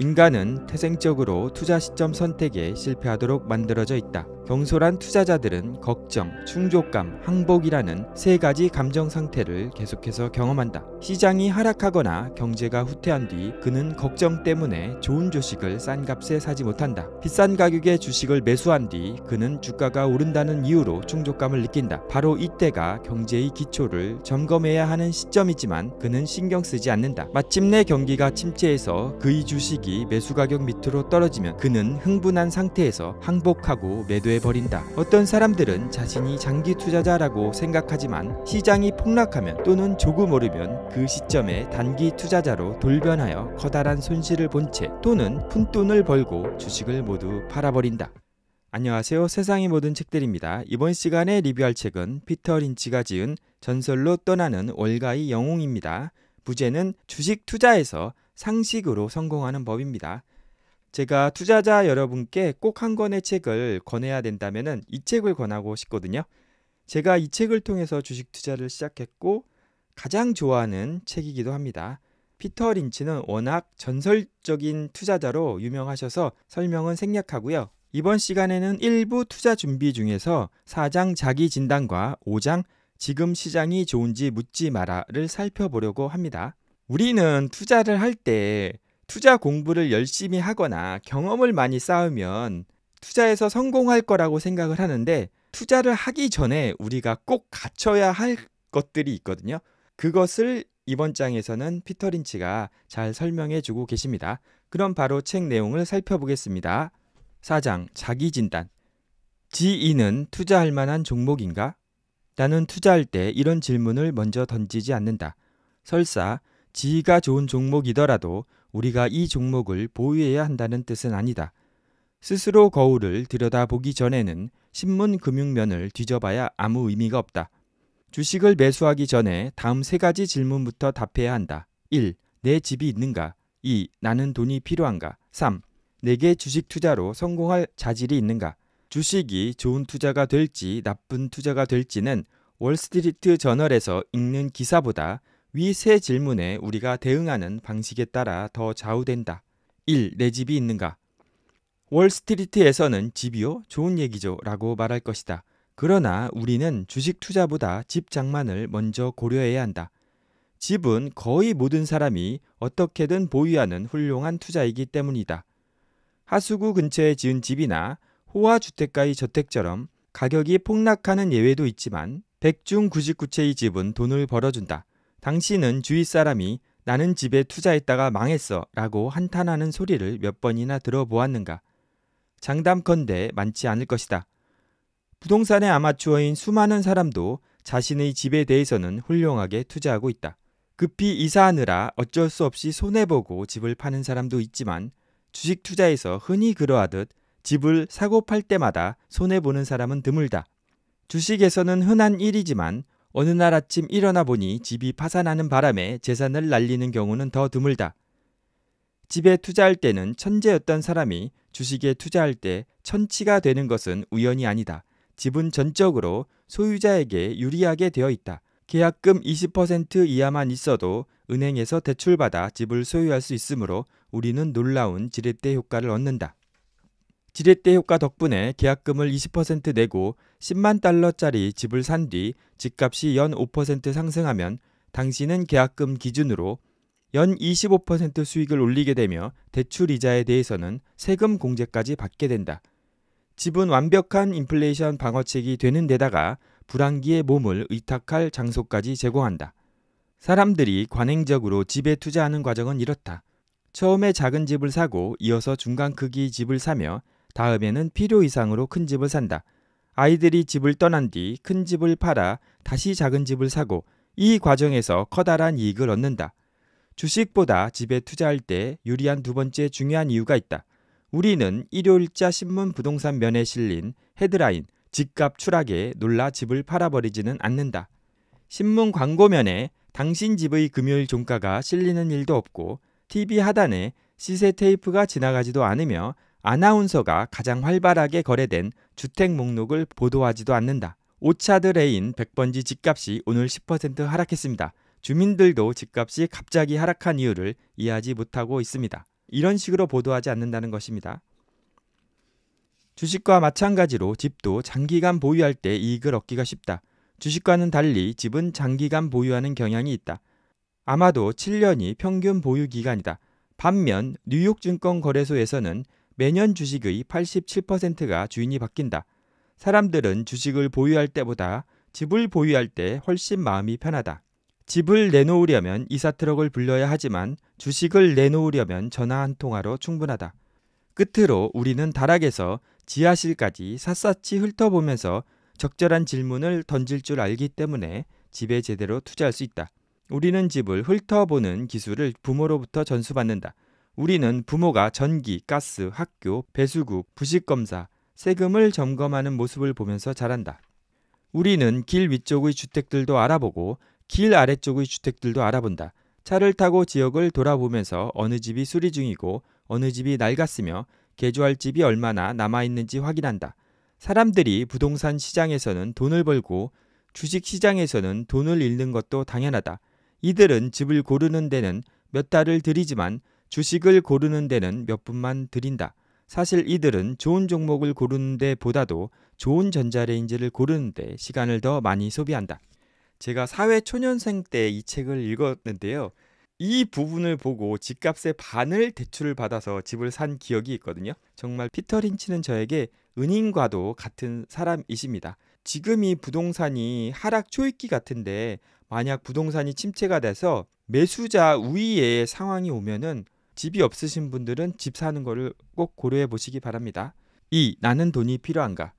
인간은 태생적으로 투자 시점 선택에 실패하도록 만들어져 있다. 경솔한 투자자들은 걱정, 충족감, 항복이라는 세 가지 감정 상태를 계속해서 경험한다. 시장이 하락하거나 경제가 후퇴한 뒤 그는 걱정 때문에 좋은 주식을 싼 값에 사지 못한다. 비싼 가격의 주식을 매수한 뒤 그는 주가가 오른다는 이유로 충족감을 느낀다. 바로 이때가 경제의 기초를 점검해야 하는 시점이지만 그는 신경 쓰지 않는다. 마침내 경기가 침체해서 그의 주식이 매수 가격 밑으로 떨어지면 그는 흥분한 상태에서 항복하고 매도해 버린다 어떤 사람들은 자신이 장기 투자자라고 생각하지만 시장이 폭락하면 또는 조금 오르면 그 시점에 단기 투자자로 돌변하여 커다란 손실을 본 채 또는 푼돈을 벌고 주식을 모두 팔아버린다. 안녕하세요. 세상의 모든 책들입니다. 이번 시간에 리뷰할 책은 피터 린치가 지은 전설로 떠나는 월가의 영웅입니다. 부제는 주식 투자에서 상식으로 성공하는 법입니다. 제가 투자자 여러분께 꼭 한 권의 책을 권해야 된다면 이 책을 권하고 싶거든요. 제가 이 책을 통해서 주식 투자를 시작했고 가장 좋아하는 책이기도 합니다. 피터 린치는 워낙 전설적인 투자자로 유명하셔서 설명은 생략하고요. 이번 시간에는 일부 투자 준비 중에서 4장 자기 진단과 5장 지금 시장이 좋은지 묻지 마라를 살펴보려고 합니다. 우리는 투자를 할때 투자 공부를 열심히 하거나 경험을 많이 쌓으면 투자에서 성공할 거라고 생각을 하는데 투자를 하기 전에 우리가 꼭 갖춰야 할 것들이 있거든요. 그것을 이번 장에서는 피터 린치가 잘 설명해 주고 계십니다. 그럼 바로 책 내용을 살펴보겠습니다. 4장 자기 진단. 지인은 투자할 만한 종목인가? 나는 투자할 때 이런 질문을 먼저 던지지 않는다. 설사 지가 좋은 종목이더라도 우리가 이 종목을 보유해야 한다는 뜻은 아니다. 스스로 거울을 들여다보기 전에는 신문 금융면을 뒤져봐야 아무 의미가 없다. 주식을 매수하기 전에 다음 세 가지 질문부터 답해야 한다. 1. 내 집이 있는가? 2. 나는 돈이 필요한가? 3. 내게 주식 투자로 성공할 자질이 있는가? 주식이 좋은 투자가 될지 나쁜 투자가 될지는 월스트리트 저널에서 읽는 기사보다 위세 질문에 우리가 대응하는 방식에 따라 더 좌우된다. 1. 내 집이 있는가? 월스트리트에서는 집이요? 좋은 얘기죠. 라고 말할 것이다. 그러나 우리는 주식 투자보다 집 장만을 먼저 고려해야 한다. 집은 거의 모든 사람이 어떻게든 보유하는 훌륭한 투자이기 때문이다. 하수구 근처에 지은 집이나 호화주택가의 저택처럼 가격이 폭락하는 예외도 있지만 백중 99채의 집은 돈을 벌어준다. 당신은 주위 사람이 나는 집에 투자했다가 망했어 라고 한탄하는 소리를 몇 번이나 들어보았는가. 장담컨대 많지 않을 것이다. 부동산의 아마추어인 수많은 사람도 자신의 집에 대해서는 훌륭하게 투자하고 있다. 급히 이사하느라 어쩔 수 없이 손해보고 집을 파는 사람도 있지만 주식 투자에서 흔히 그러하듯 집을 사고 팔 때마다 손해보는 사람은 드물다. 주식에서는 흔한 일이지만 어느 날 아침 일어나 보니 집이 파산하는 바람에 재산을 날리는 경우는 더 드물다. 집에 투자할 때는 천재였던 사람이 주식에 투자할 때 천치가 되는 것은 우연이 아니다. 집은 전적으로 소유자에게 유리하게 되어 있다. 계약금 20% 이하만 있어도 은행에서 대출받아 집을 소유할 수 있으므로 우리는 놀라운 지렛대 효과를 얻는다. 지렛대 효과 덕분에 계약금을 20% 내고 10만 달러짜리 집을 산 뒤 집값이 연 5% 상승하면 당신은 계약금 기준으로 연 25% 수익을 올리게 되며 대출 이자에 대해서는 세금 공제까지 받게 된다. 집은 완벽한 인플레이션 방어책이 되는 데다가 불황기에 몸을 의탁할 장소까지 제공한다. 사람들이 관행적으로 집에 투자하는 과정은 이렇다. 처음에 작은 집을 사고 이어서 중간 크기 집을 사며 다음에는 필요 이상으로 큰 집을 산다. 아이들이 집을 떠난 뒤 큰 집을 팔아 다시 작은 집을 사고 이 과정에서 커다란 이익을 얻는다. 주식보다 집에 투자할 때 유리한 두 번째 중요한 이유가 있다. 우리는 일요일자 신문 부동산 면에 실린 헤드라인 집값 추락에 놀라 집을 팔아버리지는 않는다. 신문 광고면에 당신 집의 금요일 종가가 실리는 일도 없고 TV 하단에 시세 테이프가 지나가지도 않으며 아나운서가 가장 활발하게 거래된 주택 목록을 보도하지도 않는다. 오차드 레인 100번지 집값이 오늘 10% 하락했습니다. 주민들도 집값이 갑자기 하락한 이유를 이해하지 못하고 있습니다. 이런 식으로 보도하지 않는다는 것입니다. 주식과 마찬가지로 집도 장기간 보유할 때 이익을 얻기가 쉽다. 주식과는 달리 집은 장기간 보유하는 경향이 있다. 아마도 7년이 평균 보유 기간이다. 반면 뉴욕 증권 거래소에서는 매년 주식의 87%가 주인이 바뀐다. 사람들은 주식을 보유할 때보다 집을 보유할 때 훨씬 마음이 편하다. 집을 내놓으려면 이사 트럭을 불러야 하지만 주식을 내놓으려면 전화 한 통화로 충분하다. 끝으로 우리는 다락에서 지하실까지 샅샅이 훑어보면서 적절한 질문을 던질 줄 알기 때문에 집에 제대로 투자할 수 있다. 우리는 집을 훑어보는 기술을 부모로부터 전수받는다. 우리는 부모가 전기, 가스, 학교, 배수구, 부식검사, 세금을 점검하는 모습을 보면서 자란다. 우리는 길 위쪽의 주택들도 알아보고 길 아래쪽의 주택들도 알아본다. 차를 타고 지역을 돌아보면서 어느 집이 수리 중이고 어느 집이 낡았으며 개조할 집이 얼마나 남아있는지 확인한다. 사람들이 부동산 시장에서는 돈을 벌고 주식 시장에서는 돈을 잃는 것도 당연하다. 이들은 집을 고르는 데는 몇 달을 들이지만 주식을 고르는 데는 몇 분만 드린다. 사실 이들은 좋은 종목을 고르는 데보다도 좋은 전자레인지를 고르는 데 시간을 더 많이 소비한다. 제가 사회 초년생 때 이 책을 읽었는데요. 이 부분을 보고 집값의 반을 대출을 받아서 집을 산 기억이 있거든요. 정말 피터 린치는 저에게 은인과도 같은 사람이십니다. 지금 이 부동산이 하락 초읽기 같은데 만약 부동산이 침체가 돼서 매수자 우위의 상황이 오면은 집이 없으신 분들은 집 사는 거를 꼭 고려해 보시기 바랍니다. 2. 나는 돈이 필요한가?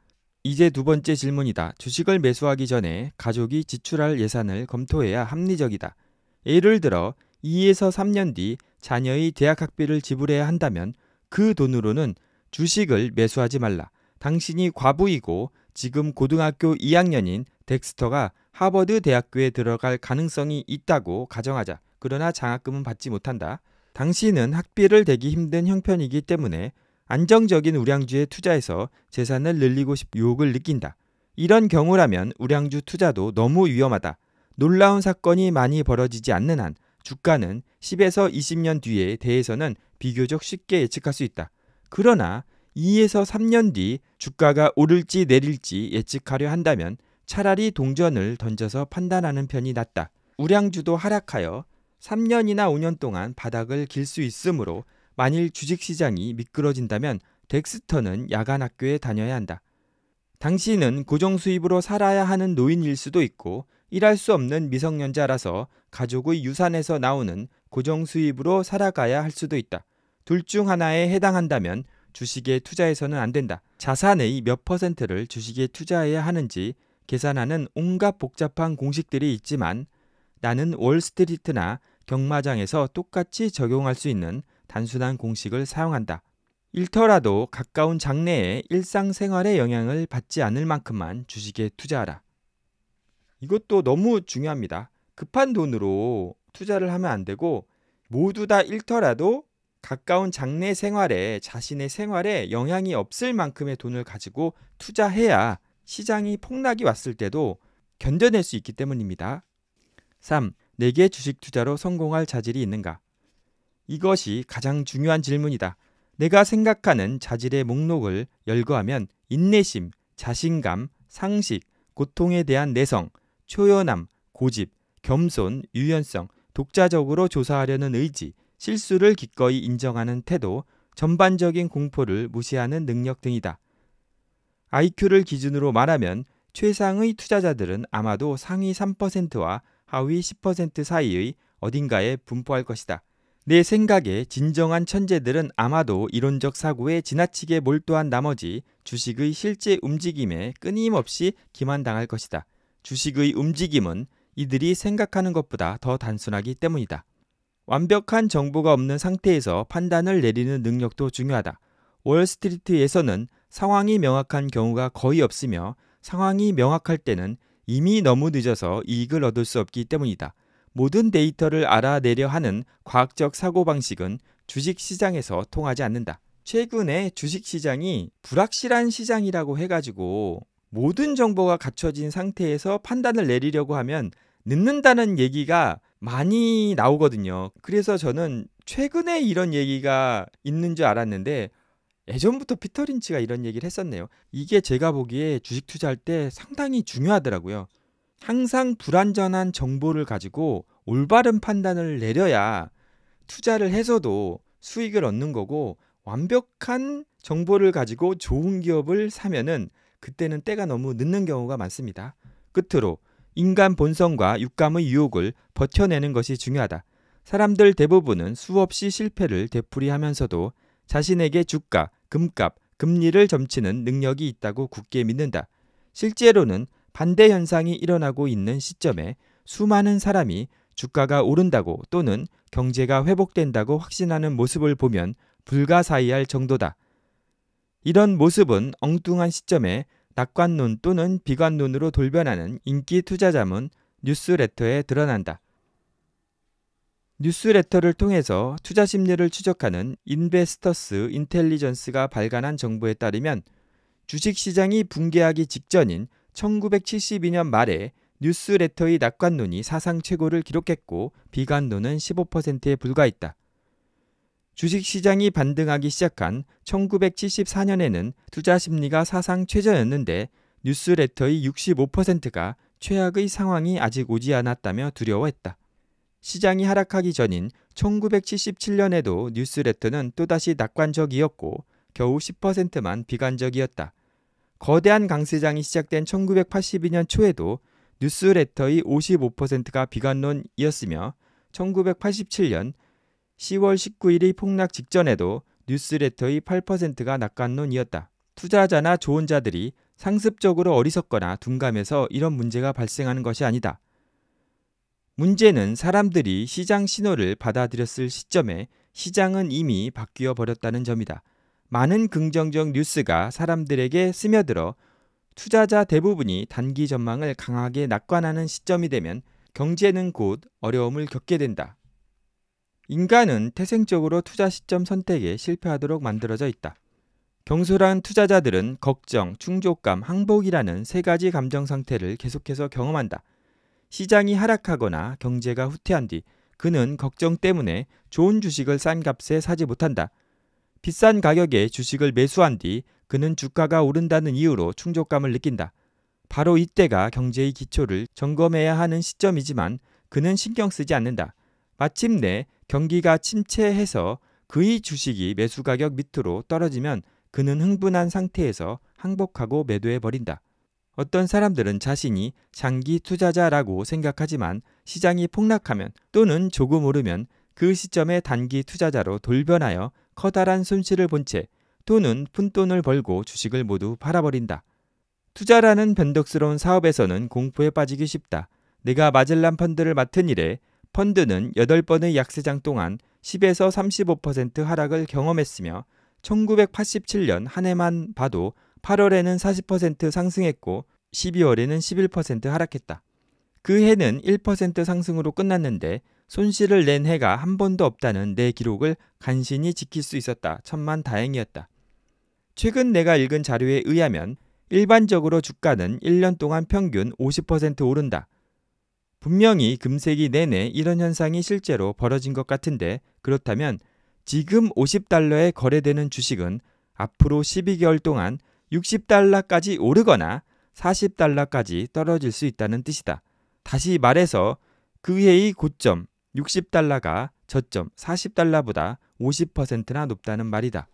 이제 두 번째 질문이다. 주식을 매수하기 전에 가족이 지출할 예산을 검토해야 합리적이다. 예를 들어 2에서 3년 뒤 자녀의 대학 학비를 지불해야 한다면 그 돈으로는 주식을 매수하지 말라. 당신이 과부이고 지금 고등학교 2학년인 덱스터가 하버드 대학교에 들어갈 가능성이 있다고 가정하자. 그러나 장학금은 받지 못한다. 당시는 학비를 대기 힘든 형편이기 때문에 안정적인 우량주에 투자해서 재산을 늘리고 싶 유혹을 느낀다. 이런 경우라면 우량주 투자도 너무 위험하다. 놀라운 사건이 많이 벌어지지 않는 한 주가는 10에서 20년 뒤에 대해서는 비교적 쉽게 예측할 수 있다. 그러나 2에서 3년 뒤 주가가 오를지 내릴지 예측하려 한다면 차라리 동전을 던져서 판단하는 편이 낫다. 우량주도 하락하여 3년이나 5년 동안 바닥을 길 수 있으므로 만일 주식시장이 미끄러진다면 덱스터는 야간 학교에 다녀야 한다. 당신은 고정 수입으로 살아야 하는 노인일 수도 있고 일할 수 없는 미성년자라서 가족의 유산에서 나오는 고정 수입으로 살아가야 할 수도 있다. 둘 중 하나에 해당한다면 주식에 투자해서는 안 된다. 자산의 몇 퍼센트를 주식에 투자해야 하는지 계산하는 온갖 복잡한 공식들이 있지만 나는 월스트리트나 경마장에서 똑같이 적용할 수 있는 단순한 공식을 사용한다. 일터라도 가까운 장래에 일상생활에 영향을 받지 않을 만큼만 주식에 투자하라. 이것도 너무 중요합니다. 급한 돈으로 투자를 하면 안 되고 모두 다 일터라도 가까운 장래 생활에 자신의 생활에 영향이 없을 만큼의 돈을 가지고 투자해야 시장이 폭락이 왔을 때도 견뎌낼 수 있기 때문입니다. 3. 내게 주식 투자로 성공할 자질이 있는가? 이것이 가장 중요한 질문이다. 내가 생각하는 자질의 목록을 열거하면 인내심, 자신감, 상식, 고통에 대한 내성, 초연함, 고집, 겸손, 유연성, 독자적으로 조사하려는 의지, 실수를 기꺼이 인정하는 태도, 전반적인 공포를 무시하는 능력 등이다. IQ를 기준으로 말하면 최상의 투자자들은 아마도 상위 3%와 하위 10% 사이의 어딘가에 분포할 것이다. 내 생각에 진정한 천재들은 아마도 이론적 사고에 지나치게 몰두한 나머지 주식의 실제 움직임에 끊임없이 기만당할 것이다. 주식의 움직임은 이들이 생각하는 것보다 더 단순하기 때문이다. 완벽한 정보가 없는 상태에서 판단을 내리는 능력도 중요하다. 월스트리트에서는 상황이 명확한 경우가 거의 없으며 상황이 명확할 때는 이미 너무 늦어서 이익을 얻을 수 없기 때문이다. 모든 데이터를 알아내려 하는 과학적 사고방식은 주식 시장에서 통하지 않는다. 최근에 주식 시장이 불확실한 시장이라고 해가지고 모든 정보가 갖춰진 상태에서 판단을 내리려고 하면 늦는다는 얘기가 많이 나오거든요. 그래서 저는 최근에 이런 얘기가 있는 줄 알았는데 예전부터 피터 린치가 이런 얘기를 했었네요. 이게 제가 보기에 주식 투자할 때 상당히 중요하더라고요. 항상 불완전한 정보를 가지고 올바른 판단을 내려야 투자를 해서도 수익을 얻는 거고 완벽한 정보를 가지고 좋은 기업을 사면은 그때는 때가 너무 늦는 경우가 많습니다. 끝으로 인간 본성과 육감의 유혹을 버텨내는 것이 중요하다. 사람들 대부분은 수없이 실패를 되풀이하면서도 자신에게 주가, 금값, 금리를 점치는 능력이 있다고 굳게 믿는다. 실제로는 반대 현상이 일어나고 있는 시점에 수많은 사람이 주가가 오른다고 또는 경제가 회복된다고 확신하는 모습을 보면 불가사의할 정도다. 이런 모습은 엉뚱한 시점에 낙관론 또는 비관론으로 돌변하는 인기 투자자문 뉴스레터에 드러난다. 뉴스레터를 통해서 투자 심리를 추적하는 인베스터스 인텔리전스가 발간한 정보에 따르면 주식시장이 붕괴하기 직전인 1972년 말에 뉴스레터의 낙관론이 사상 최고를 기록했고 비관론은 15%에 불과했다. 주식시장이 반등하기 시작한 1974년에는 투자 심리가 사상 최저였는데 뉴스레터의 65%가 최악의 상황이 아직 오지 않았다며 두려워했다. 시장이 하락하기 전인 1977년에도 뉴스레터는 또다시 낙관적이었고 겨우 10%만 비관적이었다. 거대한 강세장이 시작된 1982년 초에도 뉴스레터의 55%가 비관론이었으며 1987년 10월 19일의 폭락 직전에도 뉴스레터의 8%가 낙관론이었다. 투자자나 조언자들이 상습적으로 어리석거나 둔감해서 이런 문제가 발생하는 것이 아니다. 문제는 사람들이 시장 신호를 받아들였을 시점에 시장은 이미 바뀌어 버렸다는 점이다. 많은 긍정적 뉴스가 사람들에게 스며들어 투자자 대부분이 단기 전망을 강하게 낙관하는 시점이 되면 경제는 곧 어려움을 겪게 된다. 인간은 태생적으로 투자 시점 선택에 실패하도록 만들어져 있다. 경솔한 투자자들은 걱정, 충족감, 항복이라는 세 가지 감정 상태를 계속해서 경험한다. 시장이 하락하거나 경제가 후퇴한 뒤 그는 걱정 때문에 좋은 주식을 싼 값에 사지 못한다. 비싼 가격에 주식을 매수한 뒤 그는 주가가 오른다는 이유로 충족감을 느낀다. 바로 이때가 경제의 기초를 점검해야 하는 시점이지만 그는 신경 쓰지 않는다. 마침내 경기가 침체해서 그의 주식이 매수 가격 밑으로 떨어지면 그는 흥분한 상태에서 항복하고 매도해 버린다. 어떤 사람들은 자신이 장기 투자자라고 생각하지만 시장이 폭락하면 또는 조금 오르면 그 시점에 단기 투자자로 돌변하여 커다란 손실을 본 채 또는 푼돈을 벌고 주식을 모두 팔아버린다. 투자라는 변덕스러운 사업에서는 공포에 빠지기 쉽다. 내가 마젤란 펀드를 맡은 이래 펀드는 8번의 약세장 동안 10에서 35% 하락을 경험했으며 1987년 한 해만 봐도 8월에는 40% 상승했고 12월에는 11% 하락했다. 그 해는 1% 상승으로 끝났는데 손실을 낸 해가 한 번도 없다는 내 기록을 간신히 지킬 수 있었다. 천만 다행이었다. 최근 내가 읽은 자료에 의하면 일반적으로 주가는 1년 동안 평균 50% 오른다. 분명히 금세기 내내 이런 현상이 실제로 벌어진 것 같은데 그렇다면 지금 50달러에 거래되는 주식은 앞으로 12개월 동안 60달러까지 오르거나 40달러까지 떨어질 수 있다는 뜻이다. 다시 말해서 그 해의 고점 60달러가 저점 40달러보다 50%나 높다는 말이다.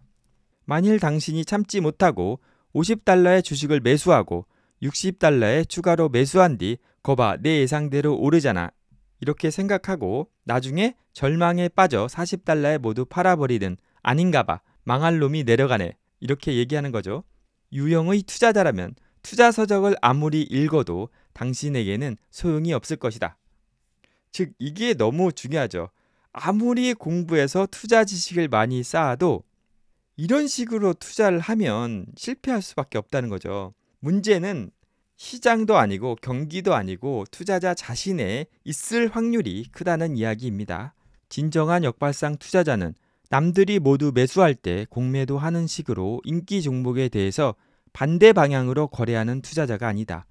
만일 당신이 참지 못하고 50달러의 주식을 매수하고 60달러에 추가로 매수한 뒤 거봐 내 예상대로 오르잖아 이렇게 생각하고 나중에 절망에 빠져 40달러에 모두 팔아버리든 아닌가 봐 망할 놈이 내려가네 이렇게 얘기하는 거죠. 유형의 투자자라면 투자 서적을 아무리 읽어도 당신에게는 소용이 없을 것이다. 즉, 이게 너무 중요하죠. 아무리 공부해서 투자 지식을 많이 쌓아도 이런 식으로 투자를 하면 실패할 수밖에 없다는 거죠. 문제는 시장도 아니고 경기도 아니고 투자자 자신에 있을 확률이 크다는 이야기입니다. 진정한 역발상 투자자는 남들이 모두 매수할 때 공매도 하는 식으로 인기 종목에 대해서 반대 방향으로 거래하는 투자자가 아니다.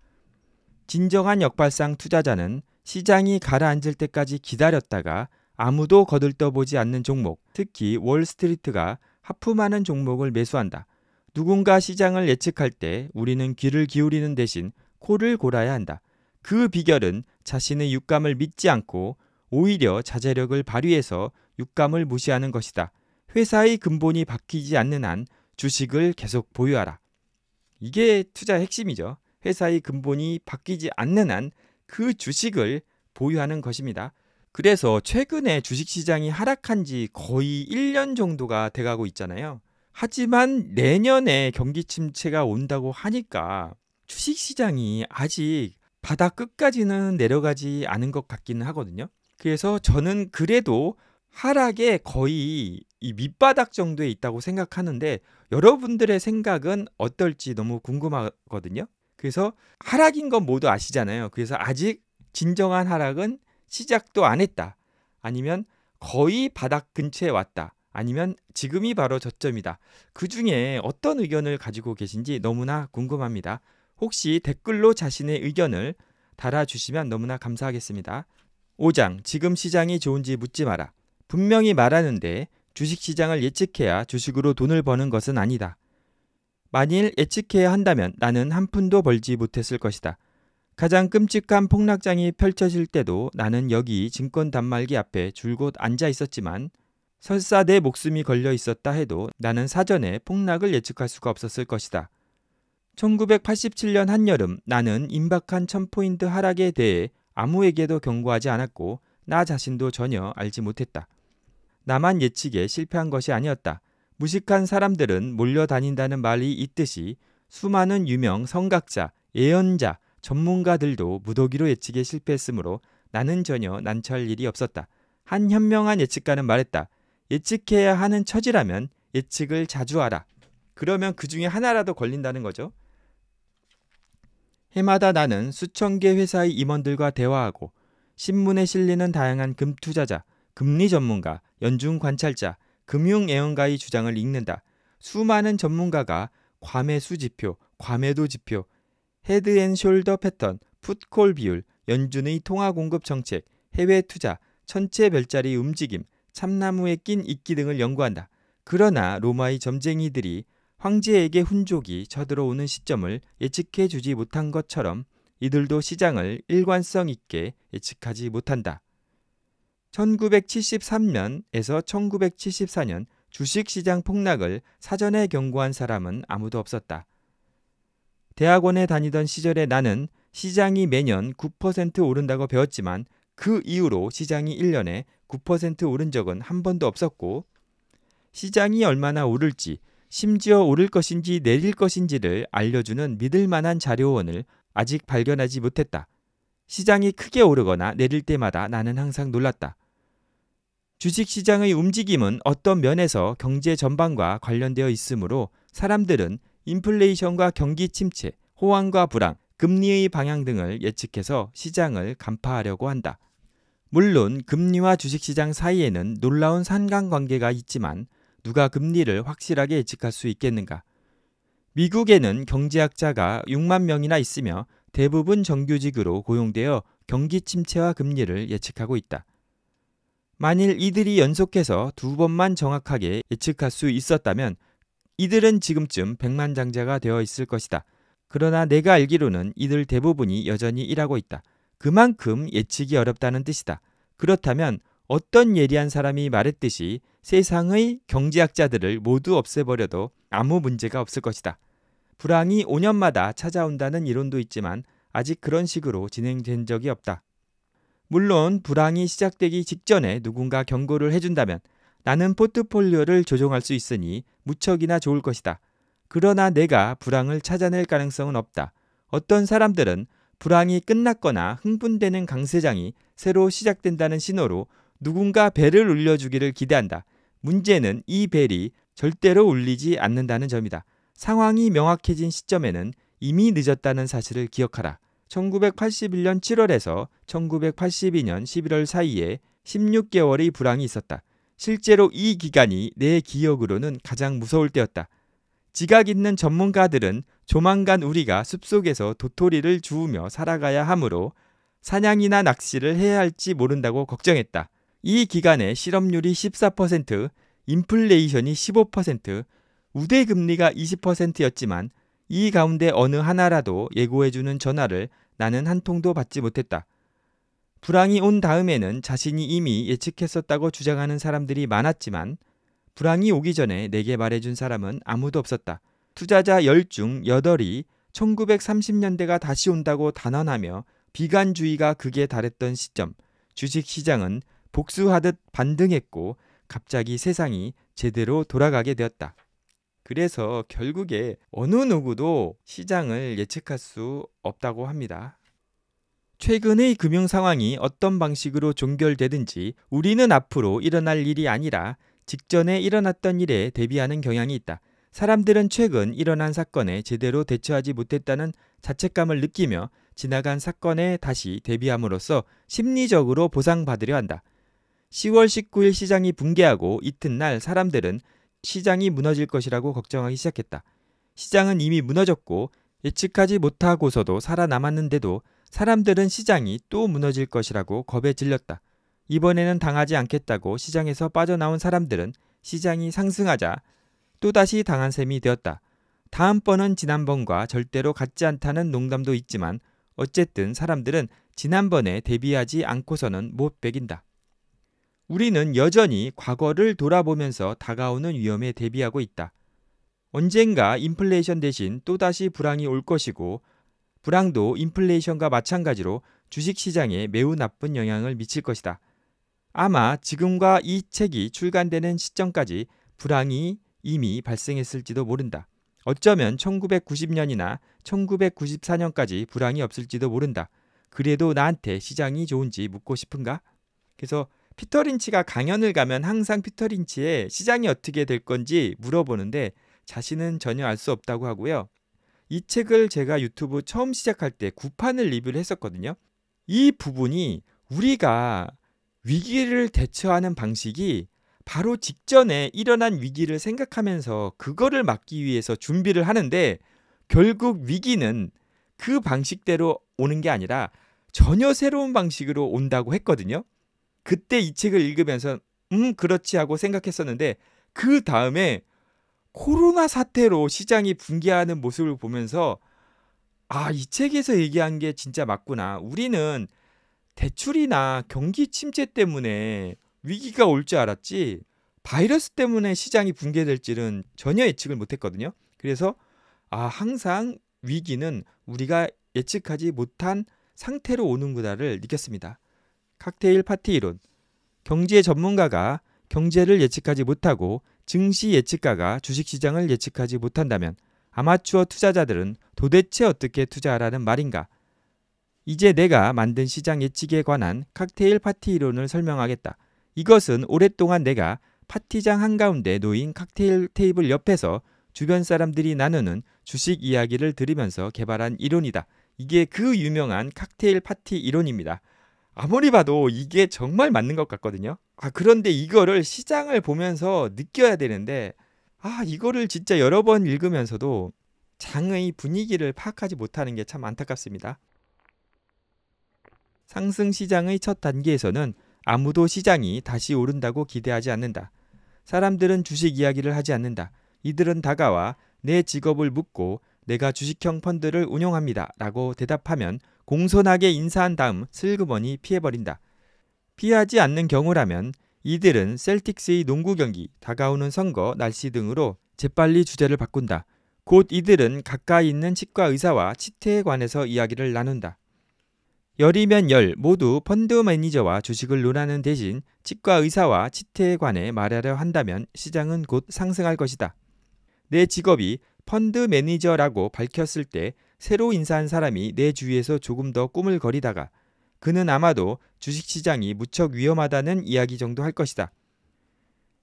진정한 역발상 투자자는 시장이 가라앉을 때까지 기다렸다가 아무도 거들떠보지 않는 종목, 특히 월스트리트가 하품하는 종목을 매수한다. 누군가 시장을 예측할 때 우리는 귀를 기울이는 대신 코를 골아야 한다. 그 비결은 자신의 육감을 믿지 않고 오히려 자제력을 발휘해서 육감을 무시하는 것이다. 회사의 근본이 바뀌지 않는 한 주식을 계속 보유하라. 이게 투자의 핵심이죠. 회사의 근본이 바뀌지 않는 한 그 주식을 보유하는 것입니다. 그래서 최근에 주식시장이 하락한 지 거의 1년 정도가 돼가고 있잖아요. 하지만 내년에 경기 침체가 온다고 하니까 주식시장이 아직 바닥 끝까지는 내려가지 않은 것 같기는 하거든요. 그래서 저는 그래도 하락에 거의 이 밑바닥 정도에 있다고 생각하는데 여러분들의 생각은 어떨지 너무 궁금하거든요. 그래서 하락인 건 모두 아시잖아요. 그래서 아직 진정한 하락은 시작도 안 했다. 아니면 거의 바닥 근처에 왔다. 아니면 지금이 바로 저점이다. 그 중에 어떤 의견을 가지고 계신지 너무나 궁금합니다. 혹시 댓글로 자신의 의견을 달아주시면 너무나 감사하겠습니다. 5장, 지금 시장이 좋은지 묻지 마라. 분명히 말하는데 주식시장을 예측해야 주식으로 돈을 버는 것은 아니다. 만일 예측해야 한다면 나는 한 푼도 벌지 못했을 것이다. 가장 끔찍한 폭락장이 펼쳐질 때도 나는 여기 증권 단말기 앞에 줄곧 앉아 있었지만 설사 내 목숨이 걸려 있었다 해도 나는 사전에 폭락을 예측할 수가 없었을 것이다. 1987년 한여름 나는 임박한 1000포인트 하락에 대해 아무에게도 경고하지 않았고 나 자신도 전혀 알지 못했다. 나만 예측에 실패한 것이 아니었다. 무식한 사람들은 몰려다닌다는 말이 있듯이 수많은 유명 성각자, 예언자, 전문가들도 무더기로 예측에 실패했으므로 나는 전혀 난처할 일이 없었다. 한 현명한 예측가는 말했다. 예측해야 하는 처지라면 예측을 자주 하라. 그러면 그 중에 하나라도 걸린다는 거죠. 해마다 나는 수천 개 회사의 임원들과 대화하고 신문에 실리는 다양한 금투자자, 금리 전문가, 연준 관찰자, 금융 애원가의 주장을 읽는다. 수많은 전문가가 과매수 지표, 과매도 지표, 헤드 앤 숄더 패턴, 풋콜 비율, 연준의 통화 공급 정책, 해외 투자, 천체 별자리 움직임, 참나무에 낀 이끼 등을 연구한다. 그러나 로마의 점쟁이들이 황제에게 훈족이 쳐들어오는 시점을 예측해 주지 못한 것처럼 이들도 시장을 일관성 있게 예측하지 못한다. 1973년에서 1974년 주식시장 폭락을 사전에 경고한 사람은 아무도 없었다. 대학원에 다니던 시절에 나는 시장이 매년 9% 오른다고 배웠지만 그 이후로 시장이 1년에 9% 오른 적은 한 번도 없었고 시장이 얼마나 오를지 심지어 오를 것인지 내릴 것인지를 알려주는 믿을 만한 자료원을 아직 발견하지 못했다. 시장이 크게 오르거나 내릴 때마다 나는 항상 놀랐다. 주식시장의 움직임은 어떤 면에서 경제 전반과 관련되어 있으므로 사람들은 인플레이션과 경기 침체, 호황과 불황, 금리의 방향 등을 예측해서 시장을 간파하려고 한다. 물론 금리와 주식시장 사이에는 놀라운 상관관계가 있지만 누가 금리를 확실하게 예측할 수 있겠는가? 미국에는 경제학자가 6만 명이나 있으며 대부분 정규직으로 고용되어 경기 침체와 금리를 예측하고 있다. 만일 이들이 연속해서 두 번만 정확하게 예측할 수 있었다면 이들은 지금쯤 백만장자가 되어 있을 것이다. 그러나 내가 알기로는 이들 대부분이 여전히 일하고 있다. 그만큼 예측이 어렵다는 뜻이다. 그렇다면 어떤 예리한 사람이 말했듯이 세상의 경제학자들을 모두 없애버려도 아무 문제가 없을 것이다. 불황이 5년마다 찾아온다는 이론도 있지만 아직 그런 식으로 진행된 적이 없다. 물론 불황이 시작되기 직전에 누군가 경고를 해준다면 나는 포트폴리오를 조종할수 있으니 무척이나 좋을 것이다. 그러나 내가 불황을 찾아낼 가능성은 없다. 어떤 사람들은 불황이 끝났거나 흥분되는 강세장이 새로 시작된다는 신호로 누군가 벨을 울려주기를 기대한다. 문제는 이 벨이 절대로 울리지 않는다는 점이다. 상황이 명확해진 시점에는 이미 늦었다는 사실을 기억하라. 1981년 7월에서 1982년 11월 사이에 16개월의 불황이 있었다. 실제로 이 기간이 내 기억으로는 가장 무서울 때였다. 지각 있는 전문가들은 조만간 우리가 숲속에서 도토리를 주우며 살아가야 하므로 사냥이나 낚시를 해야 할지 모른다고 걱정했다. 이 기간에 실업률이 14%, 인플레이션이 15%, 우대 금리가 20%였지만 이 가운데 어느 하나라도 예고해주는 전화를 나는 한 통도 받지 못했다. 불황이 온 다음에는 자신이 이미 예측했었다고 주장하는 사람들이 많았지만 불황이 오기 전에 내게 말해준 사람은 아무도 없었다. 투자자 1 0중8이 1930년대가 다시 온다고 단언하며 비관주의가 극에 달했던 시점, 주식 시장은 복수하듯 반등했고 갑자기 세상이 제대로 돌아가게 되었다. 그래서 결국에 어느 누구도 시장을 예측할 수 없다고 합니다. 최근의 금융 상황이 어떤 방식으로 종결되든지 우리는 앞으로 일어날 일이 아니라 직전에 일어났던 일에 대비하는 경향이 있다. 사람들은 최근 일어난 사건에 제대로 대처하지 못했다는 자책감을 느끼며 지나간 사건에 다시 대비함으로써 심리적으로 보상받으려 한다. 10월 19일 시장이 붕괴하고 이튿날 사람들은 시장이 무너질 것이라고 걱정하기 시작했다. 시장은 이미 무너졌고 예측하지 못하고서도 살아남았는데도 사람들은 시장이 또 무너질 것이라고 겁에 질렸다. 이번에는 당하지 않겠다고 시장에서 빠져나온 사람들은 시장이 상승하자 또다시 당한 셈이 되었다. 다음번은 지난번과 절대로 같지 않다는 농담도 있지만 어쨌든 사람들은 지난번에 대비하지 않고서는 못 베긴다. 우리는 여전히 과거를 돌아보면서 다가오는 위험에 대비하고 있다. 언젠가 인플레이션 대신 또다시 불황이 올 것이고 불황도 인플레이션과 마찬가지로 주식시장에 매우 나쁜 영향을 미칠 것이다. 아마 지금과 이 책이 출간되는 시점까지 불황이 이미 발생했을지도 모른다. 어쩌면 1990년이나 1994년까지 불황이 없을지도 모른다. 그래도 나한테 시장이 좋은지 묻고 싶은가? 그래서 피터 린치가 강연을 가면 항상 피터 린치의 시장이 어떻게 될 건지 물어보는데 자신은 전혀 알 수 없다고 하고요. 이 책을 제가 유튜브 처음 시작할 때 9판을 리뷰를 했었거든요. 이 부분이 우리가 위기를 대처하는 방식이 바로 직전에 일어난 위기를 생각하면서 그거를 막기 위해서 준비를 하는데 결국 위기는 그 방식대로 오는 게 아니라 전혀 새로운 방식으로 온다고 했거든요. 그때 이 책을 읽으면서 음 그렇지 하고 생각했었는데 그 다음에 코로나 사태로 시장이 붕괴하는 모습을 보면서 아, 이 책에서 얘기한 게 진짜 맞구나. 우리는 대출이나 경기 침체 때문에 위기가 올 줄 알았지 바이러스 때문에 시장이 붕괴될 줄은 전혀 예측을 못 했거든요. 그래서 아, 항상 위기는 우리가 예측하지 못한 상태로 오는구나를 느꼈습니다. 칵테일 파티 이론. 경제 전문가가 경제를 예측하지 못하고 증시 예측가가 주식시장을 예측하지 못한다면 아마추어 투자자들은 도대체 어떻게 투자하라는 말인가? 이제 내가 만든 시장 예측에 관한 칵테일 파티 이론을 설명하겠다. 이것은 오랫동안 내가 파티장 한가운데 놓인 칵테일 테이블 옆에서 주변 사람들이 나누는 주식 이야기를 들으면서 개발한 이론이다. 이게 그 유명한 칵테일 파티 이론입니다. 아무리 봐도 이게 정말 맞는 것 같거든요. 아, 그런데 이거를 시장을 보면서 느껴야 되는데, 아, 이거를 진짜 여러 번 읽으면서도 장의 분위기를 파악하지 못하는 게 참 안타깝습니다. 상승 시장의 첫 단계에서는 아무도 시장이 다시 오른다고 기대하지 않는다. 사람들은 주식 이야기를 하지 않는다. 이들은 다가와 내 직업을 묻고 내가 주식형 펀드를 운용합니다. 라고 대답하면 공손하게 인사한 다음 슬그머니 피해버린다. 피하지 않는 경우라면 이들은 셀틱스의 농구 경기, 다가오는 선거, 날씨 등으로 재빨리 주제를 바꾼다. 곧 이들은 가까이 있는 치과 의사와 치태에 관해서 이야기를 나눈다. 열이면 열 모두 펀드 매니저와 주식을 논하는 대신 치과 의사와 치태에 관해 말하려 한다면 시장은 곧 상승할 것이다. 내 직업이 펀드 매니저라고 밝혔을 때 새로 인사한 사람이 내 주위에서 조금 더 꿈을 거리다가 그는 아마도 주식시장이 무척 위험하다는 이야기 정도 할 것이다.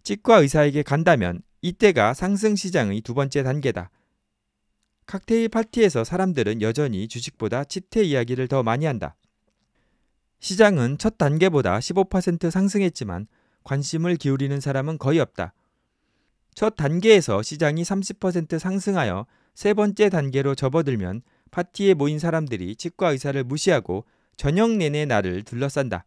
치과 의사에게 간다면 이때가 상승시장의 두 번째 단계다. 칵테일 파티에서 사람들은 여전히 주식보다 치태 이야기를 더 많이 한다. 시장은 첫 단계보다 15% 상승했지만 관심을 기울이는 사람은 거의 없다. 첫 단계에서 시장이 30% 상승하여 세 번째 단계로 접어들면 파티에 모인 사람들이 치과 의사를 무시하고 저녁 내내 나를 둘러싼다.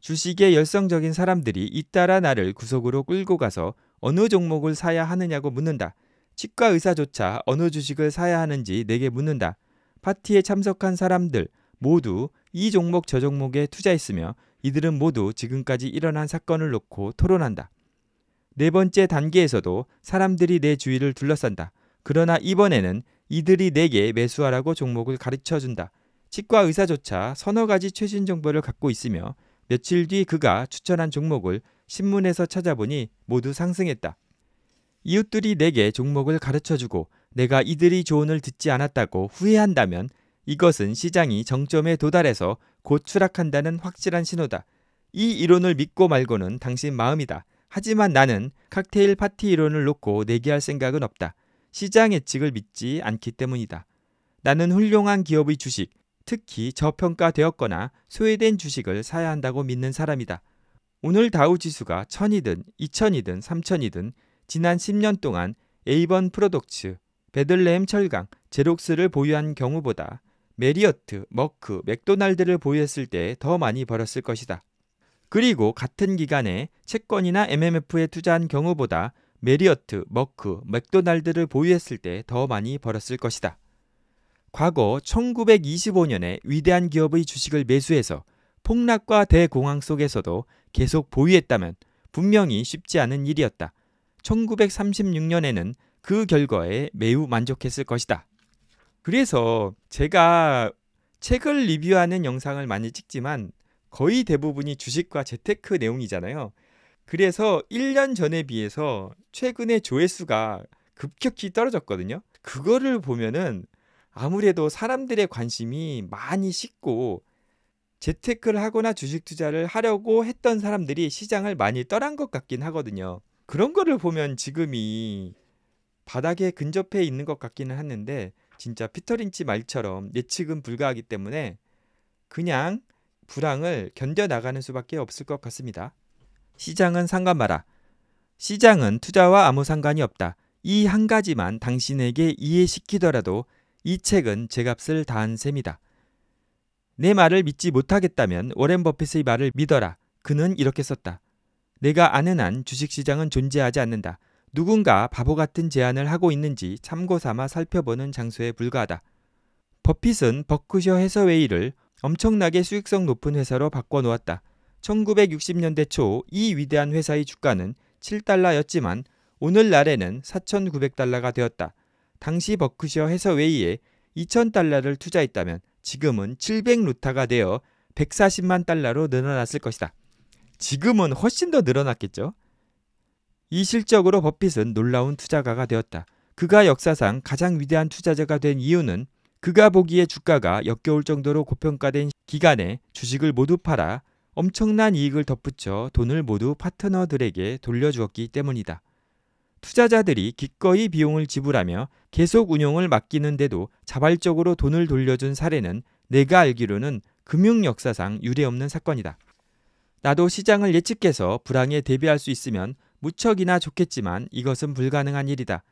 주식에 열성적인 사람들이 잇따라 나를 구석으로 끌고 가서 어느 종목을 사야 하느냐고 묻는다. 치과 의사조차 어느 주식을 사야 하는지 내게 묻는다. 파티에 참석한 사람들 모두 이 종목 저 종목에 투자했으며 이들은 모두 지금까지 일어난 사건을 놓고 토론한다. 네 번째 단계에서도 사람들이 내 주위를 둘러싼다. 그러나 이번에는 이들이 내게 매수하라고 종목을 가르쳐 준다. 치과 의사조차 서너 가지 최신 정보를 갖고 있으며 며칠 뒤 그가 추천한 종목을 신문에서 찾아보니 모두 상승했다. 이웃들이 내게 종목을 가르쳐 주고 내가 이들이 조언을 듣지 않았다고 후회한다면 이것은 시장이 정점에 도달해서 곧 추락한다는 확실한 신호다. 이 이론을 믿고 말고는 당신 마음이다. 하지만 나는 칵테일 파티 이론을 놓고 내기할 생각은 없다. 시장 예측을 믿지 않기 때문이다. 나는 훌륭한 기업의 주식, 특히 저평가되었거나 소외된 주식을 사야 한다고 믿는 사람이다. 오늘 다우 지수가 1000이든 2000이든 3000이든 지난 10년 동안 에이번 프로덕츠, 베들레헴 철강, 제록스를 보유한 경우보다 메리어트, 머크, 맥도날드를 보유했을 때 더 많이 벌었을 것이다. 그리고 같은 기간에 채권이나 MMF에 투자한 경우보다 메리어트, 머크, 맥도날드를 보유했을 때 더 많이 벌었을 것이다. 과거 1925년에 위대한 기업의 주식을 매수해서 폭락과 대공황 속에서도 계속 보유했다면 분명히 쉽지 않은 일이었다. 1936년에는 그 결과에 매우 만족했을 것이다. 그래서 제가 책을 리뷰하는 영상을 많이 찍지만 거의 대부분이 주식과 재테크 내용이잖아요. 그래서 1년 전에 비해서 최근에 조회수가 급격히 떨어졌거든요. 그거를 보면은 아무래도 사람들의 관심이 많이 식고 재테크를 하거나 주식 투자를 하려고 했던 사람들이 시장을 많이 떠난 것 같긴 하거든요. 그런 거를 보면 지금이 바닥에 근접해 있는 것 같기는 하는데 진짜 피터린치 말처럼 예측은 불가하기 때문에 그냥 불황을 견뎌 나가는 수밖에 없을 것 같습니다. 시장은 상관마라. 시장은 투자와 아무 상관이 없다. 이 한 가지만 당신에게 이해시키더라도 이 책은 제 값을 다한 셈이다. 내 말을 믿지 못하겠다면 워렌 버핏의 말을 믿어라. 그는 이렇게 썼다. 내가 아는 한 주식시장은 존재하지 않는다. 누군가 바보 같은 제안을 하고 있는지 참고 삼아 살펴보는 장소에 불과하다. 버핏은 버크셔 해서웨이를 엄청나게 수익성 높은 회사로 바꿔놓았다. 1960년대 초 이 위대한 회사의 주가는 7달러였지만 오늘날에는 4,900달러가 되었다. 당시 버크셔 해서웨이에 2,000달러를 투자했다면 지금은 700루타가 되어 140만 달러로 늘어났을 것이다. 지금은 훨씬 더 늘어났겠죠? 이 실적으로 버핏은 놀라운 투자가가 되었다. 그가 역사상 가장 위대한 투자자가 된 이유는 그가 보기에 주가가 역겨울 정도로 고평가된 기간에 주식을 모두 팔아 엄청난 이익을 덧붙여 돈을 모두 파트너들에게 돌려주었기 때문이다. 투자자들이 기꺼이 비용을 지불하며 계속 운용을 맡기는데도 자발적으로 돈을 돌려준 사례는 내가 알기로는 금융 역사상 유례없는 사건이다. 나도 시장을 예측해서 불황에 대비할 수 있으면 무척이나 좋겠지만 이것은 불가능한 일이다.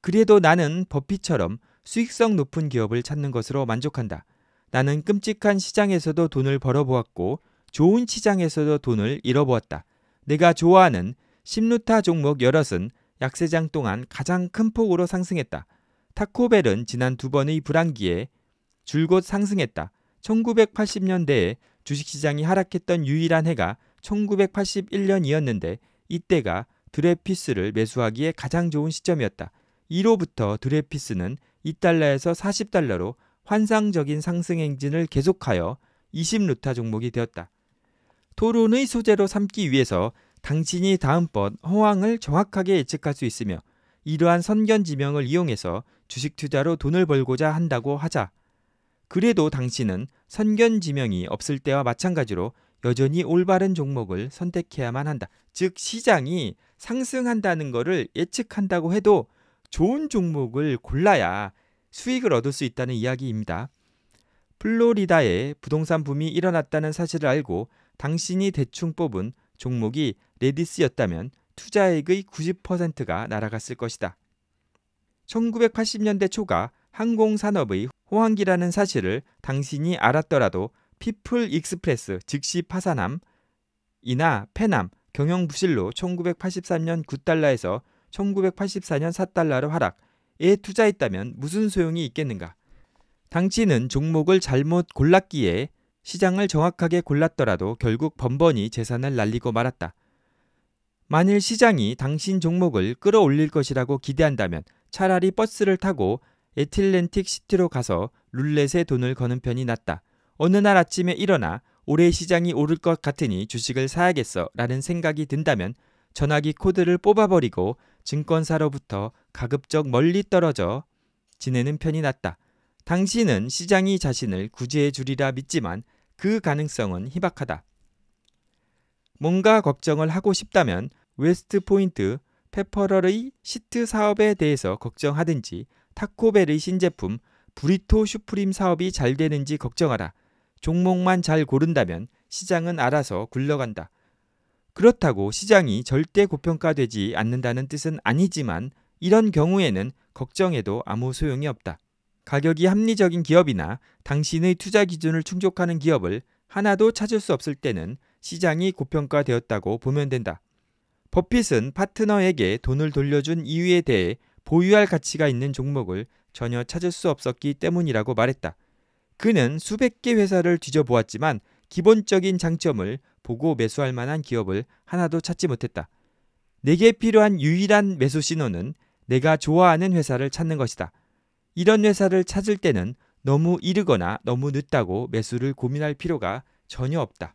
그래도 나는 버핏처럼 수익성 높은 기업을 찾는 것으로 만족한다. 나는 끔찍한 시장에서도 돈을 벌어보았고 좋은 시장에서도 돈을 잃어보았다. 내가 좋아하는 십루타 종목 여럿은 약세장 동안 가장 큰 폭으로 상승했다. 타코벨은 지난 두 번의 불황기에 줄곧 상승했다. 1980년대에 주식시장이 하락했던 유일한 해가 1981년이었는데 이때가 드레피스를 매수하기에 가장 좋은 시점이었다. 1호부터 드레피스는 2달러에서 40달러로 환상적인 상승 행진을 계속하여 20루타 종목이 되었다. 토론의 소재로 삼기 위해서 당신이 다음번 허황을 정확하게 예측할 수 있으며 이러한 선견 지명을 이용해서 주식 투자로 돈을 벌고자 한다고 하자. 그래도 당신은 선견 지명이 없을 때와 마찬가지로 여전히 올바른 종목을 선택해야만 한다. 즉 시장이 상승한다는 것을 예측한다고 해도 좋은 종목을 골라야 수익을 얻을 수 있다는 이야기입니다. 플로리다에 부동산 붐이 일어났다는 사실을 알고 당신이 대충 뽑은 종목이 레디스였다면 투자액의 90%가 날아갔을 것이다. 1980년대 초가 항공산업의 호황기라는 사실을 당신이 알았더라도 피플 익스프레스 즉시 파산함, 이나 페남 경영 부실로 1983년 9달러에서 1984년 4달러로 하락에 투자했다면 무슨 소용이 있겠는가? 당신은 종목을 잘못 골랐기에 시장을 정확하게 골랐더라도 결국 번번이 재산을 날리고 말았다. 만일 시장이 당신 종목을 끌어올릴 것이라고 기대한다면 차라리 버스를 타고 애틀랜틱 시티로 가서 룰렛에 돈을 거는 편이 낫다. 어느 날 아침에 일어나 올해 시장이 오를 것 같으니 주식을 사야겠어 라는 생각이 든다면 전화기 코드를 뽑아버리고 증권사로부터 가급적 멀리 떨어져 지내는 편이 낫다. 당신은 시장이 자신을 구제해 주리라 믿지만 그 가능성은 희박하다. 뭔가 걱정을 하고 싶다면 웨스트 포인트 페퍼럴의 시트 사업에 대해서 걱정하든지 타코벨의 신제품 브리토 슈프림 사업이 잘 되는지 걱정하라. 종목만 잘 고른다면 시장은 알아서 굴러간다. 그렇다고 시장이 절대 고평가되지 않는다는 뜻은 아니지만 이런 경우에는 걱정해도 아무 소용이 없다. 가격이 합리적인 기업이나 당신의 투자 기준을 충족하는 기업을 하나도 찾을 수 없을 때는 시장이 고평가되었다고 보면 된다. 버핏은 파트너에게 돈을 돌려준 이유에 대해 보유할 가치가 있는 종목을 전혀 찾을 수 없었기 때문이라고 말했다. 그는 수백 개 회사를 뒤져보았지만 기본적인 장점을 보고 매수할 만한 기업을 하나도 찾지 못했다. 내게 필요한 유일한 매수 신호는 내가 좋아하는 회사를 찾는 것이다. 이런 회사를 찾을 때는 너무 이르거나 너무 늦다고 매수를 고민할 필요가 전혀 없다.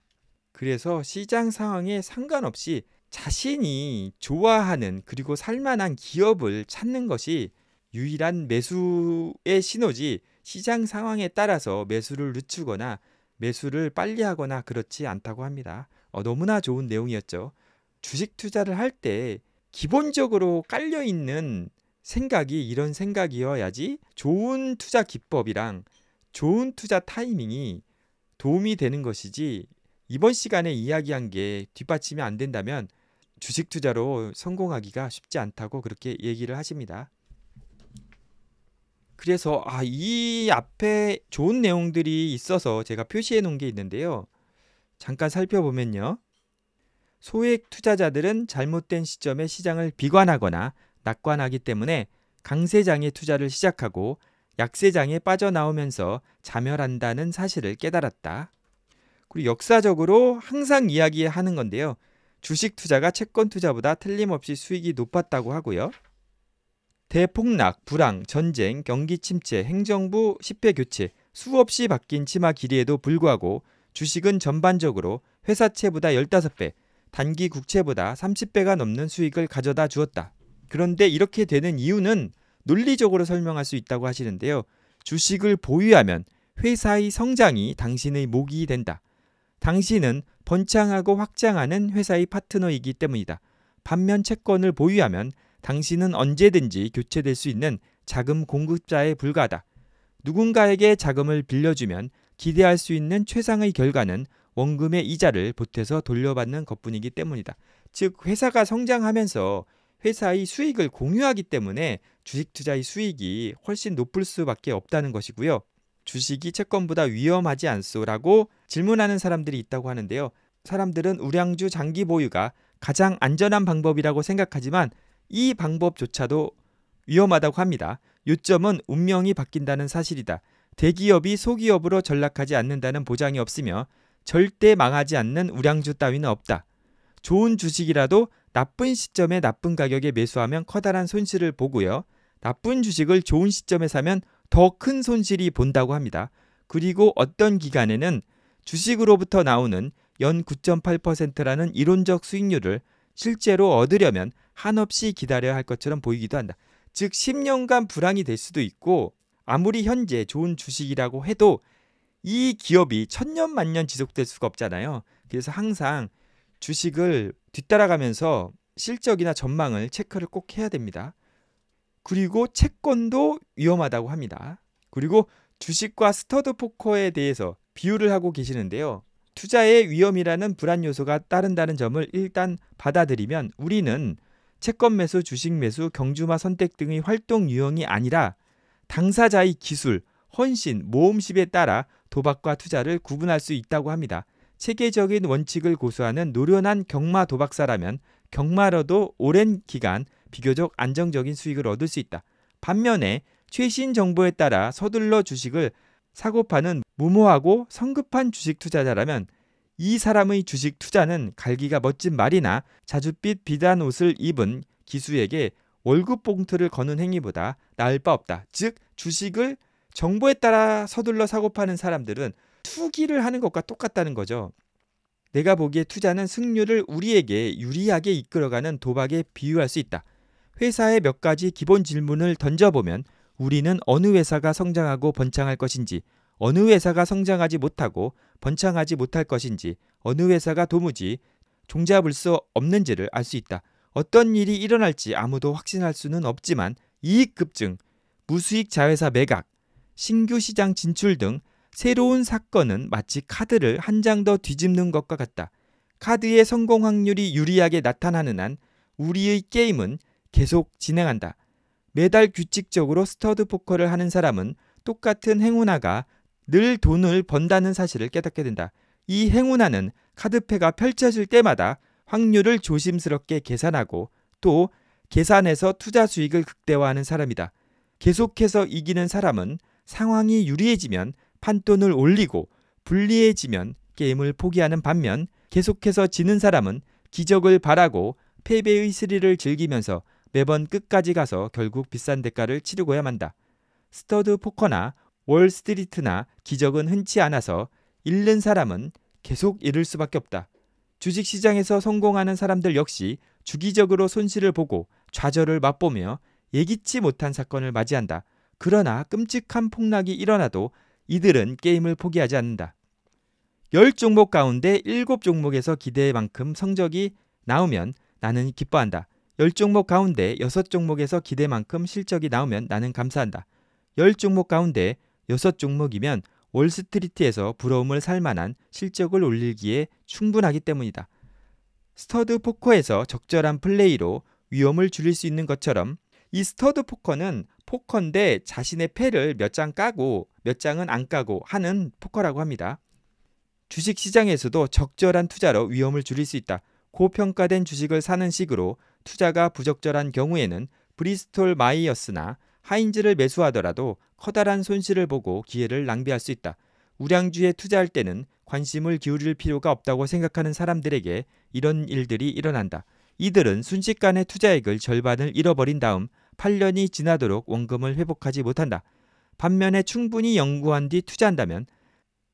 그래서 시장 상황에 상관없이 자신이 좋아하는 그리고 살만한 기업을 찾는 것이 유일한 매수의 신호지 시장 상황에 따라서 매수를 늦추거나 매수를 빨리 하거나 그렇지 않다고 합니다. 어, 너무나 좋은 내용이었죠. 주식 투자를 할 때 기본적으로 깔려 있는 생각이 이런 생각이어야지 좋은 투자 기법이랑 좋은 투자 타이밍이 도움이 되는 것이지 이번 시간에 이야기한 게 뒷받침이 안 된다면 주식 투자로 성공하기가 쉽지 않다고 그렇게 얘기를 하십니다. 그래서 아, 이 앞에 좋은 내용들이 있어서 제가 표시해 놓은 게 있는데요. 잠깐 살펴보면요. 소액 투자자들은 잘못된 시점에 시장을 비관하거나 낙관하기 때문에 강세장에 투자를 시작하고 약세장에 빠져나오면서 자멸한다는 사실을 깨달았다. 그리고 역사적으로 항상 이야기하는 건데요. 주식 투자가 채권 투자보다 틀림없이 수익이 높았다고 하고요. 대폭락, 불황, 전쟁, 경기 침체, 행정부 10회 교체, 수없이 바뀐 치마 길이에도 불구하고 주식은 전반적으로 회사채보다 15배, 단기 국채보다 30배가 넘는 수익을 가져다 주었다. 그런데 이렇게 되는 이유는 논리적으로 설명할 수 있다고 하시는데요. 주식을 보유하면 회사의 성장이 당신의 목이 된다. 당신은 번창하고 확장하는 회사의 파트너이기 때문이다. 반면 채권을 보유하면 당신은 언제든지 교체될 수 있는 자금 공급자에 불과하다. 누군가에게 자금을 빌려주면 기대할 수 있는 최상의 결과는 원금의 이자를 보태서 돌려받는 것뿐이기 때문이다. 즉 회사가 성장하면서 회사의 수익을 공유하기 때문에 주식 투자의 수익이 훨씬 높을 수밖에 없다는 것이고요. 주식이 채권보다 위험하지 않소라고 질문하는 사람들이 있다고 하는데요. 사람들은 우량주 장기 보유가 가장 안전한 방법이라고 생각하지만 이 방법조차도 위험하다고 합니다. 요점은 운명이 바뀐다는 사실이다. 대기업이 소기업으로 전락하지 않는다는 보장이 없으며 절대 망하지 않는 우량주 따위는 없다. 좋은 주식이라도 나쁜 시점에 나쁜 가격에 매수하면 커다란 손실을 보고요. 나쁜 주식을 좋은 시점에 사면 더 큰 손실이 본다고 합니다. 그리고 어떤 기간에는 주식으로부터 나오는 연 9.8%라는 이론적 수익률을 실제로 얻으려면 한없이 기다려야 할 것처럼 보이기도 한다. 즉 10년간 불황이 될 수도 있고 아무리 현재 좋은 주식이라고 해도 이 기업이 천년 만년 지속될 수가 없잖아요. 그래서 항상 주식을 뒤따라가면서 실적이나 전망을 체크를 꼭 해야 됩니다. 그리고 채권도 위험하다고 합니다. 그리고 주식과 스터드 포커에 대해서 비유를 하고 계시는데요. 투자의 위험이라는 불안 요소가 따른다는 점을 일단 받아들이면 우리는 채권 매수, 주식 매수, 경주마 선택 등의 활동 유형이 아니라 당사자의 기술, 헌신, 모험심에 따라 도박과 투자를 구분할 수 있다고 합니다. 체계적인 원칙을 고수하는 노련한 경마 도박사라면 경마로도 오랜 기간 비교적 안정적인 수익을 얻을 수 있다. 반면에 최신 정보에 따라 서둘러 주식을 사고 파는 무모하고 성급한 주식 투자자라면 이 사람의 주식 투자는 갈기가 멋진 말이나 자줏빛 비단 옷을 입은 기수에게 월급 봉투를 거는 행위보다 나을 바 없다. 즉 주식을 정보에 따라 서둘러 사고 파는 사람들은 투기를 하는 것과 똑같다는 거죠. 내가 보기에 투자는 승률을 우리에게 유리하게 이끌어가는 도박에 비유할 수 있다. 회사에몇 가지 기본 질문을 던져보면 우리는 어느 회사가 성장하고 번창할 것인지, 어느 회사가 성장하지 못하고 번창하지 못할 것인지, 어느 회사가 도무지 종잡을 수 없는지를 알 수 있다. 어떤 일이 일어날지 아무도 확신할 수는 없지만 이익 급증, 무수익 자회사 매각, 신규 시장 진출 등 새로운 사건은 마치 카드를 한 장 더 뒤집는 것과 같다. 카드의 성공 확률이 유리하게 나타나는 한 우리의 게임은 계속 진행한다. 매달 규칙적으로 스터드 포커를 하는 사람은 똑같은 행운아가 늘 돈을 번다는 사실을 깨닫게 된다. 이 행운아는 카드패가 펼쳐질 때마다 확률을 조심스럽게 계산하고 또 계산해서 투자 수익을 극대화하는 사람이다. 계속해서 이기는 사람은 상황이 유리해지면 판돈을 올리고 불리해지면 게임을 포기하는 반면 계속해서 지는 사람은 기적을 바라고 패배의 스릴을 즐기면서 매번 끝까지 가서 결국 비싼 대가를 치르고야 만다. 스터드 포커나 월스트리트나 기적은 흔치 않아서 잃는 사람은 계속 잃을 수밖에 없다. 주식시장에서 성공하는 사람들 역시 주기적으로 손실을 보고 좌절을 맛보며 예기치 못한 사건을 맞이한다. 그러나 끔찍한 폭락이 일어나도 이들은 게임을 포기하지 않는다. 10종목 가운데 7종목에서 기대만큼 성적이 나오면 나는 기뻐한다. 10종목 가운데 6종목에서 기대만큼 실적이 나오면 나는 감사한다. 10종목 가운데 6종목이면 월스트리트에서 부러움을 살 만한 실적을 올리기에 충분하기 때문이다. 스터드 포커에서 적절한 플레이로 위험을 줄일 수 있는 것처럼 이 스터드 포커는 포커인데 자신의 패를 몇 장 까고 몇 장은 안 까고 하는 포커라고 합니다. 주식 시장에서도 적절한 투자로 위험을 줄일 수 있다. 고평가된 주식을 사는 식으로 투자가 부적절한 경우에는 브리스톨 마이어스나 하인즈를 매수하더라도 커다란 손실을 보고 기회를 낭비할 수 있다. 우량주에 투자할 때는 관심을 기울일 필요가 없다고 생각하는 사람들에게 이런 일들이 일어난다. 이들은 순식간에 투자액을 절반을 잃어버린 다음 8년이 지나도록 원금을 회복하지 못한다. 반면에 충분히 연구한 뒤 투자한다면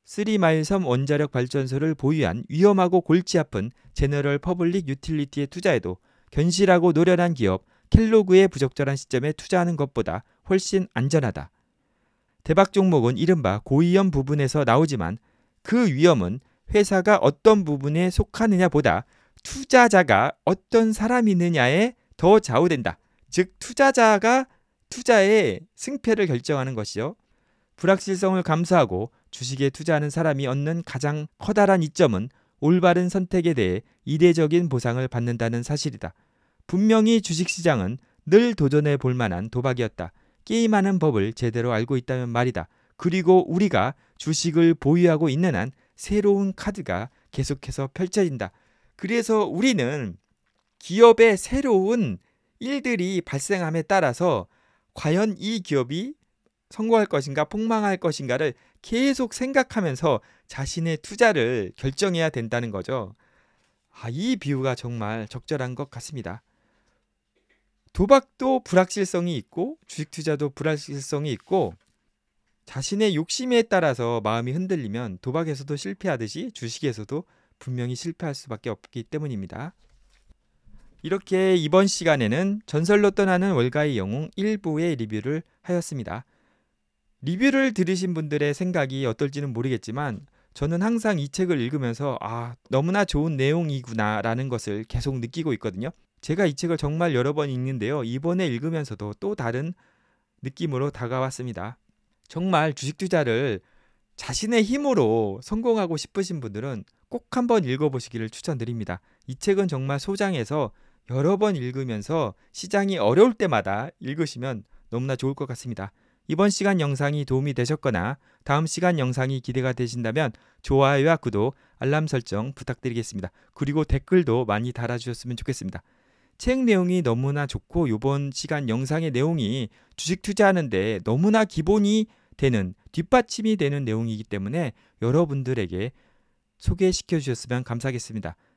3마일섬 원자력 발전소를 보유한 위험하고 골치 아픈 제너럴 퍼블릭 유틸리티에 투자해도 견실하고 노련한 기업 켈로그의 부적절한 시점에 투자하는 것보다 훨씬 안전하다. 대박 종목은 이른바 고위험 부분에서 나오지만 그 위험은 회사가 어떤 부분에 속하느냐보다 투자자가 어떤 사람이느냐에 더 좌우된다. 즉 투자자가 투자의 승패를 결정하는 것이요. 불확실성을 감수하고 주식에 투자하는 사람이 얻는 가장 커다란 이점은 올바른 선택에 대해 이례적인 보상을 받는다는 사실이다. 분명히 주식시장은 늘 도전해 볼 만한 도박이었다. 게임하는 법을 제대로 알고 있다면 말이다. 그리고 우리가 주식을 보유하고 있는 한 새로운 카드가 계속해서 펼쳐진다. 그래서 우리는 기업의 새로운 일들이 발생함에 따라서 과연 이 기업이 성공할 것인가 폭망할 것인가를 계속 생각하면서 자신의 투자를 결정해야 된다는 거죠. 아, 이 비유가 정말 적절한 것 같습니다. 도박도 불확실성이 있고 주식 투자도 불확실성이 있고 자신의 욕심에 따라서 마음이 흔들리면 도박에서도 실패하듯이 주식에서도 분명히 실패할 수밖에 없기 때문입니다. 이렇게 이번 시간에는 전설로 떠나는 월가의 영웅 1부의 리뷰를 하였습니다. 리뷰를 들으신 분들의 생각이 어떨지는 모르겠지만 저는 항상 이 책을 읽으면서 아, 너무나 좋은 내용이구나라는 것을 계속 느끼고 있거든요. 제가 이 책을 정말 여러 번 읽는데요. 이번에 읽으면서도 또 다른 느낌으로 다가왔습니다. 정말 주식 투자를 자신의 힘으로 성공하고 싶으신 분들은 꼭 한번 읽어보시기를 추천드립니다. 이 책은 정말 소장해서 여러 번 읽으면서 시장이 어려울 때마다 읽으시면 너무나 좋을 것 같습니다. 이번 시간 영상이 도움이 되셨거나 다음 시간 영상이 기대가 되신다면 좋아요와 구독, 알람 설정 부탁드리겠습니다. 그리고 댓글도 많이 달아주셨으면 좋겠습니다. 책 내용이 너무나 좋고 이번 시간 영상의 내용이 주식 투자하는데 너무나 기본이 되는 뒷받침이 되는 내용이기 때문에 여러분들에게 소개시켜 주셨으면 감사하겠습니다.